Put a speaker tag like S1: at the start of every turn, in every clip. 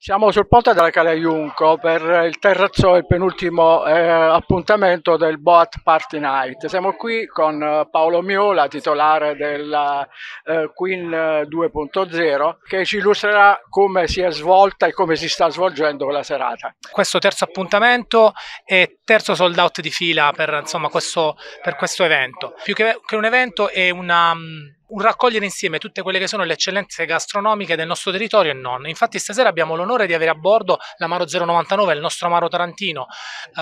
S1: Siamo sul ponte della Cala Junco per il terzo e penultimo eh, appuntamento del Boat Party Night. Siamo qui con eh, Paolo Miola, titolare della eh, Queen 2.0, eh, che ci illustrerà come si è svolta e come si sta svolgendo la serata.
S2: Questo terzo appuntamento è terzo sold out di fila per, insomma, questo, per questo evento. Più che, che un evento è una mm, un raccogliere insieme tutte quelle che sono le eccellenze gastronomiche del nostro territorio e non. Infatti stasera abbiamo l'onore di avere a bordo l'Amaro 099, il nostro Amaro Tarantino,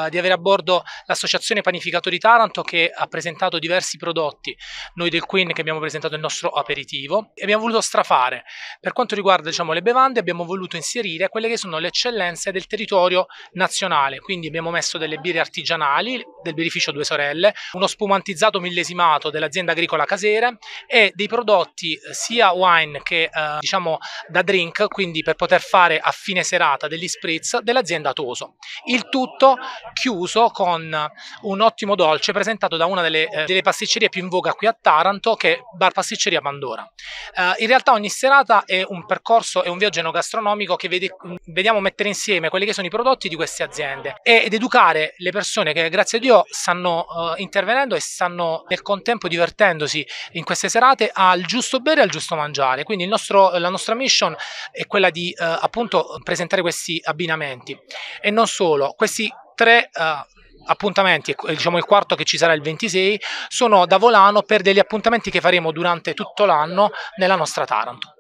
S2: eh, di avere a bordo l'associazione panificatori Taranto che ha presentato diversi prodotti, noi del Queen che abbiamo presentato il nostro aperitivo e abbiamo voluto strafare. Per quanto riguarda diciamo, le bevande abbiamo voluto inserire quelle che sono le eccellenze del territorio nazionale, quindi abbiamo messo delle birre artigianali del birrificio Due Sorelle, uno spumantizzato millesimato dell'azienda agricola Casere e dei prodotti eh, sia wine che eh, diciamo da drink, quindi per poter fare a fine serata degli spritz dell'azienda Toso. Il tutto chiuso con un, ottimo dolce presentato da una delle, eh, delle, pasticcerie più in voga qui a Taranto, che è Bar Pasticceria Pandora. Eh, in realtà ogni serata è un percorso, è un viaggio enogastronomico che vede, mm, vediamo mettere insieme quelli che sono i prodotti di queste aziende ed educare le persone che grazie a Dio stanno eh, intervenendo e stanno nel contempo divertendosi in queste serate al giusto bere e al giusto mangiare. Quindi nostro, la nostra mission è quella di eh, appunto presentare questi abbinamenti e non solo, questi tre uh, appuntamenti, diciamo il quarto che ci sarà il 26, sono da volano per degli appuntamenti che faremo durante tutto l'anno nella nostra Taranto.